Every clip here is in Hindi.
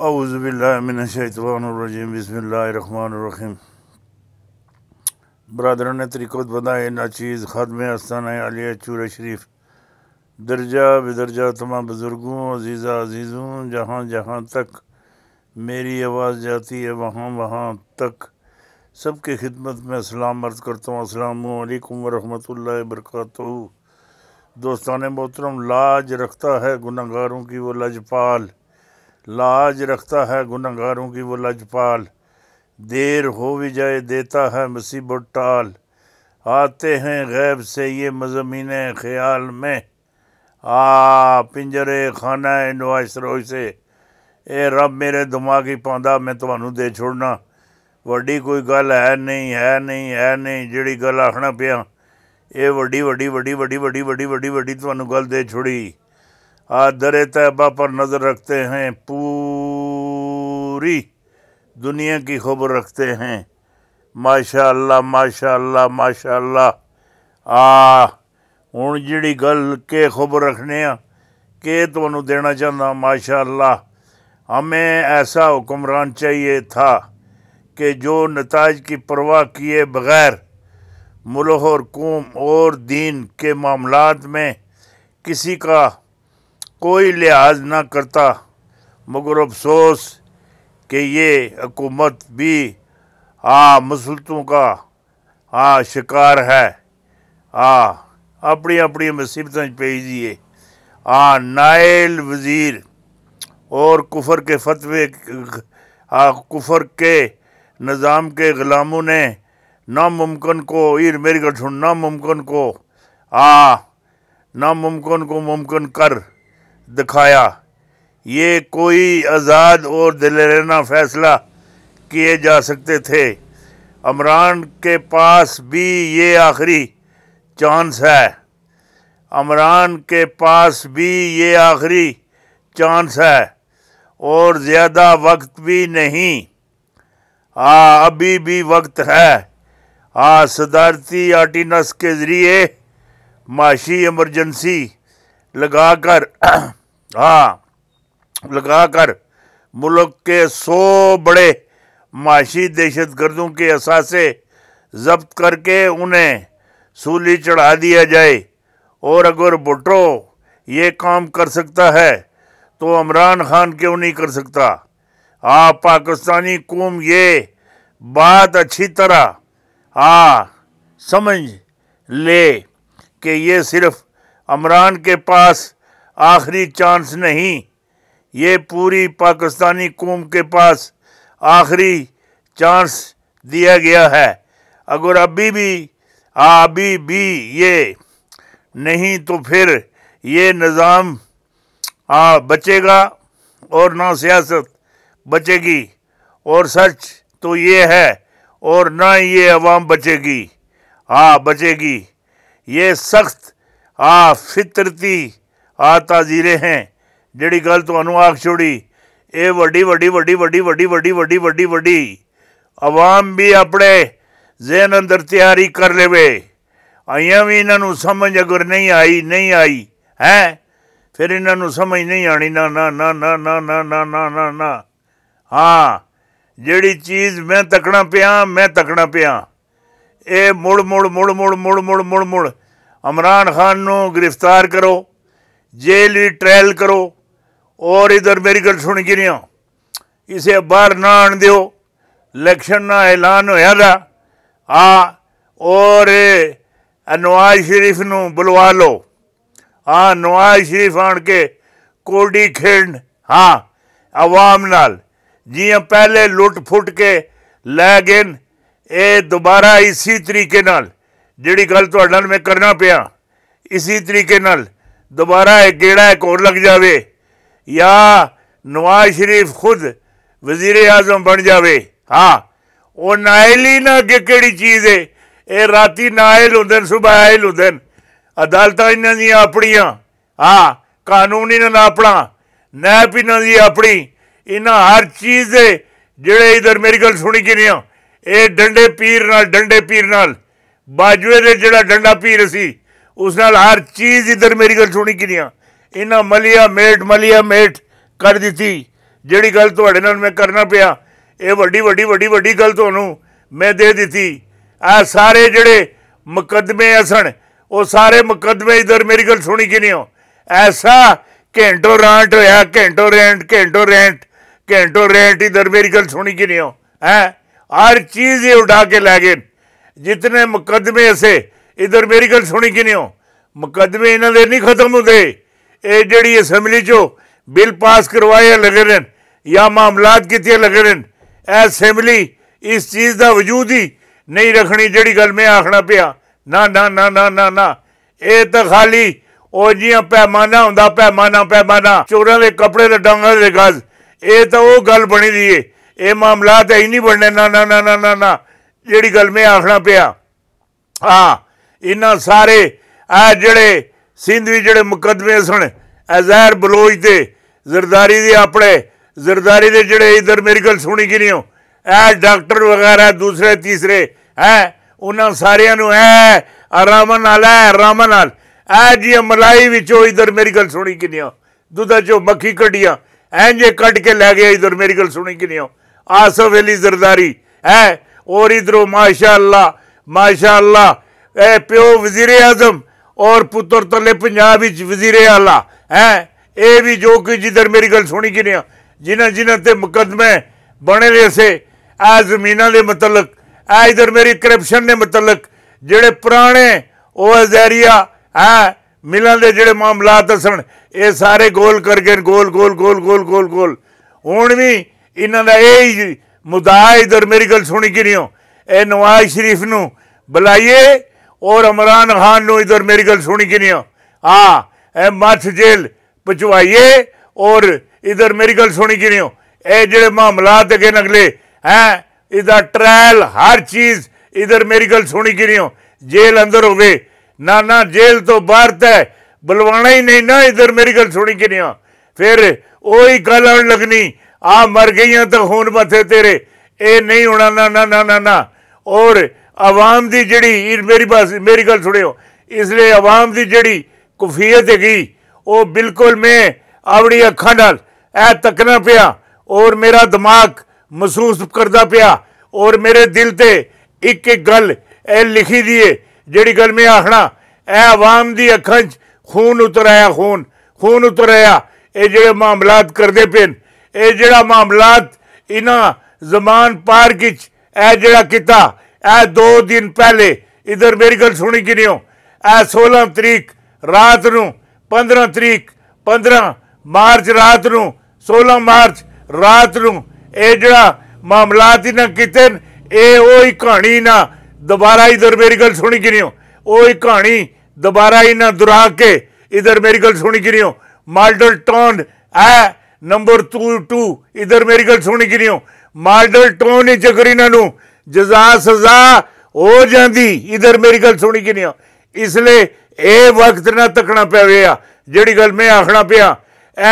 अवज़बिल्लिनशैतवानरजीम बसमीम बरदरान तरीक़त बदाए नाचीज़ ख़दम अस्तान आलिया चूर शरीफ दर्जा बदरजा तमाम बुज़ुर्गों अजीज़ा अजीज़ों जहाँ जहाँ तक मेरी आवाज़ जाती है वहाँ वहाँ तक सबके खिदमत में सलाम अर्ज़ करता हूँ अल्लाम वरहमल वरक दोस्तान मोहतरम लाज रखता है गुनागारों की वो लजपाल लाज रखता है गुनागारों की वो लजपाल देर हो भी जाए देता है मुसीबत टाल आते हैं गैब से ये मजमीन ख्याल में आ पिंजरे खाना है नुआस रोई से ए रब मेरे दिमाग ही पाँदा मैं तो दे छोड़ना वड़ी कोई गल है नहीं है नहीं है नहीं जड़ी गल आखना पे ये वड़ी वड़ी वड़ी वड़ी वड़ी वड़ी वड़ी वड़ी तुम्हें गल दे छोड़ी आज दर तयबा पर नज़र रखते हैं पूरी दुनिया की खबर रखते हैं माशा माशा अल्लाह माशा अल्लाह आ हूँ जी गल के खबर रखने के तो देना चाहता माशा अल्लाह हमें ऐसा हुक्मरान चाहिए था कि जो नतज की परवाह किए बगैर मुल्क और कौम और दीन के मामलों में किसी का कोई लिहाज ना करता मगर अफसोस कि ये हकूमत भी आ हाँ मुसलतों का हाँ शिकार है आ हाँ, अपनी अपनी मुसीबतें भेज दिए आ नायल वज़ीर और कुफर के फतवे आ हाँ, कुफर के निज़ाम के ग़ुलामों ने नामुमकिन को ईर मेरी गठ नामुमकिन को आ नामुमकिन को मुमकिन कर दिखाया ये कोई आज़ाद और दिलेरना फैसला किए जा सकते थे अमरान के पास भी ये आखिरी चांस है अमरान के पास भी ये आखिरी चांस है और ज़्यादा वक्त भी नहीं हाँ अभी भी वक्त है हाँ सदारती आर्टिनस के ज़रिए माशी इमरजेंसी लगाकर हाँ लगाकर मुल्क के सौ बड़े माशी दहशत गर्दों के असासे जब्त करके उन्हें सूली चढ़ा दिया जाए और अगर भुट्टो ये काम कर सकता है तो इमरान खान क्यों नहीं कर सकता हाँ पाकिस्तानी कौम ये बात अच्छी तरह आ हाँ, समझ ले कि ये सिर्फ अमरान के पास आखिरी चांस नहीं ये पूरी पाकिस्तानी कौम के पास आखिरी चांस दिया गया है अगर अभी भी अभी भी ये नहीं तो फिर ये निज़ाम बचेगा और ना सियासत बचेगी और सच तो ये है और ना ये आवाम बचेगी हाँ बचेगी ये सख्त आ फितरती ਆਤਾ ਜ਼ੀਰੇ ਹੈ ਜਿਹੜੀ ਗੱਲ ਤੁਹਾਨੂੰ ਆਖ ਛੋੜੀ ਇਹ ਵੱਡੀ ਵੱਡੀ ਵੱਡੀ ਵੱਡੀ ਵੱਡੀ ਵੱਡੀ ਵੱਡੀ ਵੱਡੀ ਵੱਡੀ ਆਵਾਮ ਵੀ ਆਪਣੇ ਜ਼ਿਹਨ ਅੰਦਰ ਤਿਆਰੀ ਕਰ ਲਵੇ ਆਈਆਂ ਵੀ ਇਹਨਾਂ ਨੂੰ ਸਮਝ ਅਗਰ ਨਹੀਂ ਆਈ ਨਹੀਂ ਆਈ ਹੈ ਫਿਰ ਇਹਨਾਂ ਨੂੰ ਸਮਝ ਨਹੀਂ ਆਣੀ ਨਾ ਨਾ ਨਾ ਨਾ ਨਾ ਨਾ ਨਾ ਨਾ ਨਾ ਨਾ ਹਾਂ ਜਿਹੜੀ ਚੀਜ਼ ਮੈਂ ਤੱਕਣਾ ਪਿਆ ਮੈਂ ਤੱਕਣਾ ਪਿਆ ਇਹ ਮੁੜ ਮੁੜ ਮੁੜ ਮੁੜ ਮੁੜ ਮੁੜ ਮੁੜ ਮੁੜ ਖਾਨ ਨੂੰ ਗ੍ਰਿਫਤਾਰ ਕਰੋ जेल ही ट्रायल करो और इधर मेरी गल सुन के नहीं आओ इसे बाहर ना आन दो इलेक्शन ना ऐलान होया था आ और ਨਵਾਜ਼ ਸ਼ਰੀਫ ਨੂੰ ਬੁਲਵਾ ਲਓ ਆ ਨਵਾਜ਼ ਸ਼ਰੀਫ ਆਣ ਕੇ ਕੋਡੀ ਖੇਡ ਹਾਂ ਆਵਾਮ ਨਾਲ ਜਿਵੇਂ ਪਹਿਲੇ ਲੁੱਟ ਫੁੱਟ ਕੇ ਲੈ ਗਏ ਇਹ ਦੁਬਾਰਾ ਇਸੇ ਤਰੀਕੇ ਨਾਲ ਜਿਹੜੀ ਗੱਲ ਤੁਹਾਡੇ ਨਾਲ ਮੈਂ ਕਰਨਾ ਪਿਆ ਇਸੇ ਤਰੀਕੇ ਨਾਲ ਦੁਬਾਰਾ ਇੱਕ ਗੇੜਾ ਇੱਕ ਹੋਰ ਲੱਗ ਜਾਵੇ ਜਾਂ ਨਵਾਜ਼ ਸ਼ਰੀਫ ਖੁਦ ਵਜ਼ੀਰ ਆਜ਼ਮ ਬਣ ਜਾਵੇ ਹਾਂ ਉਹ ਨਾਇਲ ਹੀ ਨਾ ਕਿ ਕਿਹੜੀ ਚੀਜ਼ ਏ ਇਹ ਰਾਤੀ ਨਾਇਲ ਹੁੰਦੇ ਨੇ ਸਵੇਰ ਆਇਲ ਹੁੰਦੇ ਨੇ ਅਦਾਲਤਾਂ ਇਹਨਾਂ ਦੀਆਂ ਆਪਣੀਆਂ ਹਾਂ ਕਾਨੂੰਨ ਇਹਨਾਂ ਦਾ ਆਪਣਾ ਨੈਪ ਇਹਨਾਂ ਦੀ ਆਪਣੀ ਇਹਨਾਂ ਹਰ ਚੀਜ਼ ਦੇ ਜਿਹੜੇ ਇਧਰ ਮੇਰੀ ਗੱਲ ਸੁਣੀ ਕਿ ਨਹੀਂ ਇਹ ਡੰਡੇ ਪੀਰ ਨਾਲ ਡੰਡੇ ਪੀਰ ਨਾਲ ਬਾਜੂਏ ਦੇ ਜਿਹੜਾ ਡੰਡਾ ਪੀਰ ਸੀ ਉਸ ਨਾਲ ਹਰ ਚੀਜ਼ ਇਧਰ ਮੇਰੀ ਗੱਲ ਸੁਣੀ ਕਿ ਨਹੀਂ ਇਹਨਾਂ ਮਲੀਆ ਮੇਟ ਮਲੀਆ ਮੇਟ ਕਰ ਦਿੱਤੀ ਜਿਹੜੀ ਗੱਲ ਤੁਹਾਡੇ ਨਾਲ ਮੈਂ ਕਰਨਾ ਪਿਆ ਇਹ ਵੱਡੀ ਵੱਡੀ ਵੱਡੀ ਵੱਡੀ ਗੱਲ ਤੁਹਾਨੂੰ ਮੈਂ ਦੇ ਦਿੱਤੀ ਆ ਸਾਰੇ ਜਿਹੜੇ ਮੁਕਦਮੇ ਅਸਣ ਉਹ ਸਾਰੇ ਮੁਕਦਮੇ ਇਧਰ ਮੇਰੀ ਗੱਲ ਸੁਣੀ ਕਿ ਨਹੀਂ ਐਸਾ ਘੈਂਟੋ ਰਾਂਟ ਹੋਇਆ ਘੈਂਟੋ ਰੈਂਟ ਘੈਂਟੋ ਰੈਂਟ ਘੈਂਟੋ ਰੈਂਟ ਇਧਰ ਮੇਰੀ ਗੱਲ ਸੁਣੀ ਕਿ ਨਹੀਂ ਹੈ हर चीज़ ये उठा के ला गए जितने मुकदमे से इधर मेरी गल सुनी कि नहीं हो मुकदमे इन्हों नहीं खत्म होते ये जी असैम्बली चो बिल पास करवाए लगे रहन या मामलात कितिया लगे रहन असैम्बली इस चीज़ का वजूद ही नहीं रखनी जी गल मैं आखना पिया ना ना ना ना ना ना ये तो खाली और जिया पैमाना हों पैमाना पैमाना चोर के कपड़े तो डांगा गज ये तो वह गल बनी दी है ये मामलात ही नहीं बनने ना ना ना ना ना ना जी गल मैं आखना पिया हाँ इन्हों सारे ए जड़े सिंधवी जड़े मुकदमे सन ए जहर बलोच के जरदारी अपने जरदारी के जड़े इधर मेरी गल सुनी कि नहीं हो ऐ वगैरह दूसरे तीसरे है उन्होंने सारे ऐ आराम आराम ऐ जी मलाई बचो इधर मेरी गल सुनी कि नहीं हो दुधा चो मखी कटिया एन जे कट के लै गया इधर मेरी गल सुनी कि नहीं हो आसफ अली जरदारी है और इधरों माशा अल्लाह माशा अल्लाह ਪਿਓ ਵਜ਼ੀਰ ਆਜ਼ਮ ਔਰ ਪੁੱਤਰ ਤਲੇ ਪੰਜਾਬ ਵਿੱਚ ਵਜ਼ੀਰ ਆਲਾ ਹੈ ਇਹ ਵੀ ਜੋ ਕਿ ਜਿੱਧਰ ਮੇਰੀ ਗੱਲ ਸੁਣੀ ਕਿ ਨਹੀਂ ਜਿਨ੍ਹਾਂ ਜਿਨ੍ਹਾਂ ਤੇ ਮੁਕਦਮੇ ਬਣੇ ਰਹੇ ਸੇ ਆ ਜ਼ਮੀਨਾਂ ਦੇ ਮਤਲਕ ਆ ਇਧਰ ਮੇਰੀ ਕਰਪਸ਼ਨ ਦੇ ਮਤਲਕ ਜਿਹੜੇ ਪੁਰਾਣੇ ਉਹ ਜ਼ਹਿਰੀਆ ਹੈ ਮਿਲਾਂ ਦੇ ਜਿਹੜੇ ਮਾਮਲਾਤ ਸਨ ਇਹ ਸਾਰੇ ਗੋਲ ਕਰਕੇ ਗੋਲ ਗੋਲ ਗੋਲ ਗੋਲ ਗੋਲ ਗੋਲ ਹੁਣ ਵੀ ਇਹਨਾਂ ਦਾ ਇਹ ਹੀ ਮੁੱਦਾ ਇਧਰ ਮੇਰੀ ਗੱਲ ਸੁਣੀ ਕਿ ਨਹੀਂ ਇਹ ਨਵਾਜ਼ ਸ਼ਰੀਫ ਨੂੰ ਬੁਲਾਈਏ ਔਰ ਇਮਰਾਨ ਖਾਨ ਨੂੰ ਇਧਰ ਮੇਰੀ ਗੱਲ ਸੁਣੀ ਕਿ ਨਹੀਂ ਆ ਇਹ ਮੱਥ ਜੇਲ ਪਚਵਾਈਏ ਔਰ ਇਧਰ ਮੇਰੀ ਗੱਲ ਸੁਣੀ ਕਿ ਨਹੀਂ ਇਹ ਜਿਹੜੇ ਮਾਮਲਾਤ ਅਗੇ ਨਗਲੇ ਹੈ ਇਹਦਾ ਟ੍ਰਾਇਲ ਹਰ ਚੀਜ਼ ਇਧਰ ਮੇਰੀ ਗੱਲ ਸੁਣੀ ਕਿ ਨਹੀਂ ਜੇਲ ਅੰਦਰ ਹੋਵੇ ਨਾ ਨਾ ਜੇਲ ਤੋਂ ਬਾਹਰ ਤੈ ਬੁਲਵਾਣਾ ਹੀ ਨਹੀਂ ਨਾ ਇਧਰ ਮੇਰੀ ਗੱਲ ਸੁਣੀ ਕਿ ਨਹੀਂ ਫਿਰ ਉਹੀ ਗੱਲ ਆਉਣ ਲੱਗਣੀ ਆ ਮਰ ਗਈਆਂ ਤਾਂ ਖੂਨ ਮੱਥੇ ਤੇਰੇ ਇਹ ਨਹੀਂ ਹੋਣਾ ਨਾ ਨਾ ਨਾ ਨਾ ਔਰ आवाम की जड़ी मेरी बस मेरी गल सुनियो इसलिए अवाम की जड़ी कुफीयत हैगी बिल्कुल मैं अपनी अखा न तकना पिया और मेरा दिमाग महसूस करता पिया और मेरे दिल से एक एक गल ए लिखी दी है जी गल मैं आखना यह आवाम की अखं च खून उतर आया खून खून उतर आया ये जो मामलात करते पे ये जड़ा मामलात इन्ह जमान पार्क यह जरा किता ਇਹ 2 ਦਿਨ ਪਹਿਲੇ ਇਧਰ ਮੇਰੀ ਗੱਲ ਸੁਣੀ ਕਿ ਨਹੀਂ ਹੋ ਇਹ 16 ਤਰੀਕ ਰਾਤ ਨੂੰ 15 ਤਰੀਕ 15 ਮਾਰਚ ਰਾਤ ਨੂੰ 16 ਮਾਰਚ ਰਾਤ ਨੂੰ ਇਹ ਜਿਹੜਾ ਮਾਮਲਾਤ ਇਹਨਾਂ ਕੀਤੇ ਇਹ ਉਹ ਹੀ ਕਹਾਣੀ ਨਾ ਦੁਬਾਰਾ ਇਧਰ ਮੇਰੀ ਗੱਲ ਸੁਣੀ ਕਿ ਨਹੀਂ ਹੋ ਉਹ ਹੀ ਕਹਾਣੀ ਦੁਬਾਰਾ ਇਹਨਾਂ ਦੁਹਰਾ ਕੇ इधर मेरी गल सुनी कि नहीं हो मार्डल टोन है नंबर टू टू इधर मेरी गल सुनी कि नहीं हो मार्डल टोन ही चक्कर इन्हों ਜਜ਼ਾ ਸਜ਼ਾ ਹੋ ਜਾਂਦੀ ਇਧਰ ਮੇਰੀ ਗੱਲ ਸੁਣੀ ਕਿ ਨਹੀਂ ਇਸ ਲਈ ਇਹ ਵਕਤ ਨਾ ਤੱਕਣਾ ਪਵੇ ਆ ਜਿਹੜੀ ਗੱਲ ਮੈਂ ਆਖਣਾ ਪਿਆ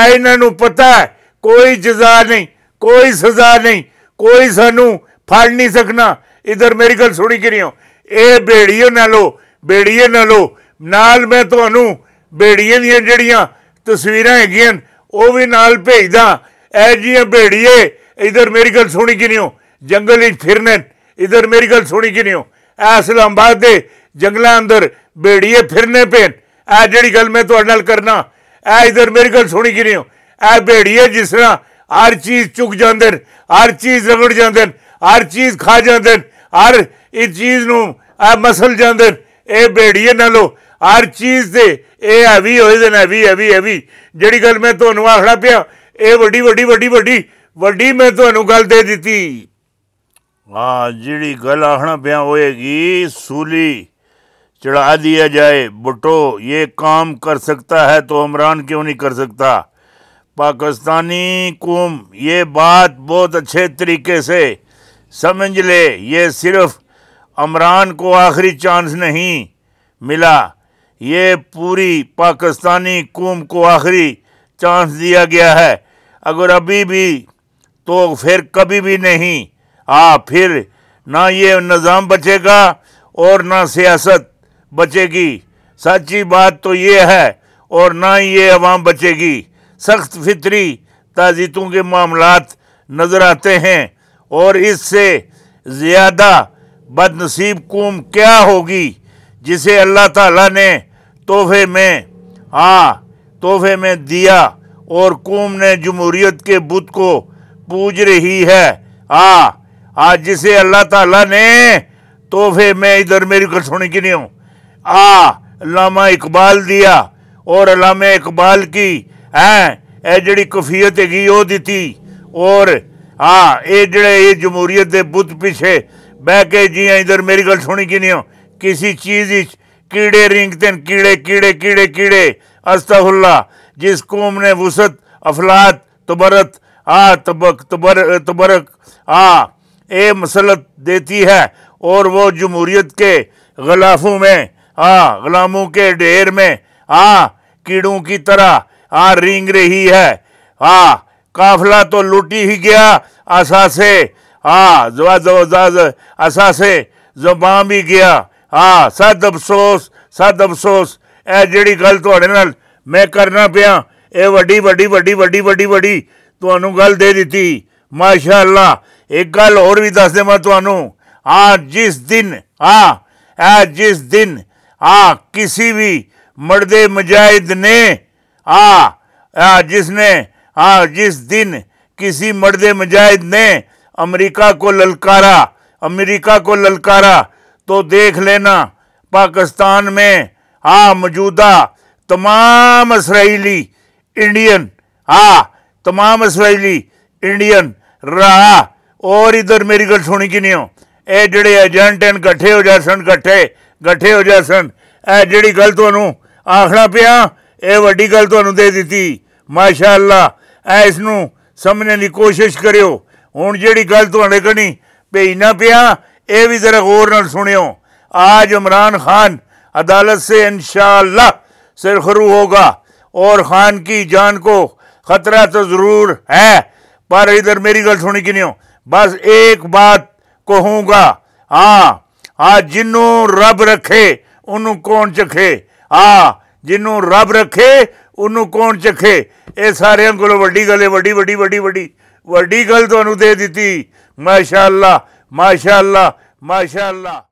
ਐ ਇਹਨਾਂ ਨੂੰ ਪਤਾ ਹੈ ਕੋਈ ਜਜ਼ਾ ਨਹੀਂ ਕੋਈ ਸਜ਼ਾ ਨਹੀਂ ਕੋਈ ਸਾਨੂੰ ਫੜ ਨਹੀਂ ਸਕਣਾ ਇਧਰ ਮੇਰੀ ਗੱਲ ਸੁਣੀ ਕਿ ਨਹੀਂ ਇਹ ਬੇੜੀਏ ਨਾ ਲੋ ਬੇੜੀਏ ਨਾ ਲੋ ਨਾਲ ਮੈਂ ਤੁਹਾਨੂੰ ਬੇੜੀਏ ਦੀਆਂ ਜਿਹੜੀਆਂ ਤਸਵੀਰਾਂ ਹੈਗੀਆਂ ਉਹ ਵੀ ਨਾਲ ਭੇਜਦਾ ਐ ਜੀਆਂ ਬੇੜੀਏ ਇਧਰ ਮੇਰੀ ਗੱਲ ਸੁਣੀ ਕਿ ਨਹੀਂ ਜੰਗਲ ਵਿੱਚ ਫਿਰਨੇ इधर मेरी गल सुनी कि नहीं हो इस्लामाबाद के जंगलों अंदर बेड़िए फिरने पेन आ जी गल मैं थोड़े नाल करना ऐ इधर मेरी गल सुनी कि नहीं हो ए बेड़िए जिस तरह हर चीज़ चुक जाते हैं हर चीज़ रगड़ जाते हैं हर चीज़ खा जाते हैं हर इस चीज़ न मसल जाते हैं ये बेड़िए नालों हर चीज़ से यह हैवी होए हैवी हैवी हैवी जी गल मैं थोनों आखना पाया ये वही वही वही वही वही मैं थोनों गल दे दी हाँ जी गल आखना पिया होएगी सूली चढ़ा दिया जाए बुटो ये काम कर सकता है तो इमरान क्यों नहीं कर सकता पाकिस्तानी कौम ये बात बहुत अच्छे तरीके से समझ ले ये सिर्फ अमरान को आखिरी चांस नहीं मिला ये पूरी पाकिस्तानी कौम को आखिरी चांस दिया गया है अगर अभी भी तो फिर कभी भी नहीं हाँ फिर ना ये निज़ाम बचेगा और ना सियासत बचेगी सच्ची बात तो ये है और ना ये अवाम बचेगी सख्त फितरी ताजीतों के मामला नज़र आते हैं और इससे ज़्यादा बदनसीब कौम क्या होगी जिसे अल्लाह ताला ने तोहफे में आ तोहफे में दिया और कौम ने जमहूरीत के बुत को पूज रही है आ आज जिसे अल्लाह ताला ने तोहफे में इधर मेरी गल सुनी की नहीं हूँ आ लामा इकबाल दिया और लामे इकबाल की है ए जड़ी कफियत है वो दी और हाँ ये जड़े ये जमहूरीत के बुत पिछे बह के जी इधर मेरी गल सुनी की नहीं हो किसी चीज़ इस कीड़े रिंगते हैं कीड़े कीड़े कीड़े कीड़े अस्तफुल्ला जिस कौम ने वसत अफलात तबरत आ तबक तबर तबरक आ ए मसलत देती है और वो जमहूरीत के गलाफों में आ गुलामों के ढेर में आ कीड़ों की तरह आ रिंग रही है आ काफला तो लूटी ही गया आशा से आ आशा से जुबान भी गया आ सद अफसोस सद अफसोस ए जड़ी गल ਤੁਹਾਡੇ मैं करना ਕਰਨਾ ਪਿਆ ਇਹ वी वी वी वी ਵੱਡੀ तो गल दे दी माशा ਮਾਸ਼ਾਅੱਲਾ एक गल और भी दस ਦੇਵਾਂ ਤੁਹਾਨੂੰ ਆ ਜਿਸ ਦਿਨ ਆ आ जिस दिन आ हाँ, हाँ, किसी भी मर्द ਮਜਾਇਦ ने आ हाँ, जिसने आ जिस दिन किसी मर्द मुजाहिद ने अमेरिका को ललकारा अमेरिका को ललकारा तो देख लेना पाकिस्तान में आ मौजूदा तमाम इसराइली इंडियन आ तमाम इसराइली इंडियन रहा और इधर मेरी गल सुनी कि नहीं हो ਇਹ ਜਿਹੜੇ ਏਜੰਟ ਹਨ ਇਕੱਠੇ ਹੋ ਜਾਸਣ ਇਕੱਠੇ ਇਕੱਠੇ ਹੋ ਜਾਸਣ ਇਹ ਜਿਹੜੀ ਗੱਲ ਤੁਹਾਨੂੰ ਆਖਣਾ ਪਿਆ ਇਹ ਵੱਡੀ ਗੱਲ ਤੁਹਾਨੂੰ ਦੇ ਦਿੱਤੀ ਮਾਸ਼ਾਅੱਲਾ ਐ ਇਸ ਨੂੰ ਸਮਝਣ ਦੀ ਕੋਸ਼ਿਸ਼ ਕਰਿਓ ਹੁਣ ਜਿਹੜੀ ਗੱਲ ਤੁਹਾਡੇ ਕਣੀ ਭੇਜਣਾ ਪਿਆ ਇਹ ਵੀ ਜ਼ਰਾ ਗੌਰ ਨਾਲ ਸੁਣਿਓ आज इमरान खान अदालत से इन सिरखरू होगा और खान की जान को ख़तरा तो ज़रूर है पर इधर मेरी गल सुनी कि नहीं हो बस एक बात कहूँगा हाँ हाँ जिन्हों रब रखे उन्हू कौन चखे हाँ जिन्हू रब रखे उन्हू कौन चखे ये सारे को वही गल है वही वही वही वही गल थानू दे दी माशाला माशाला माशाला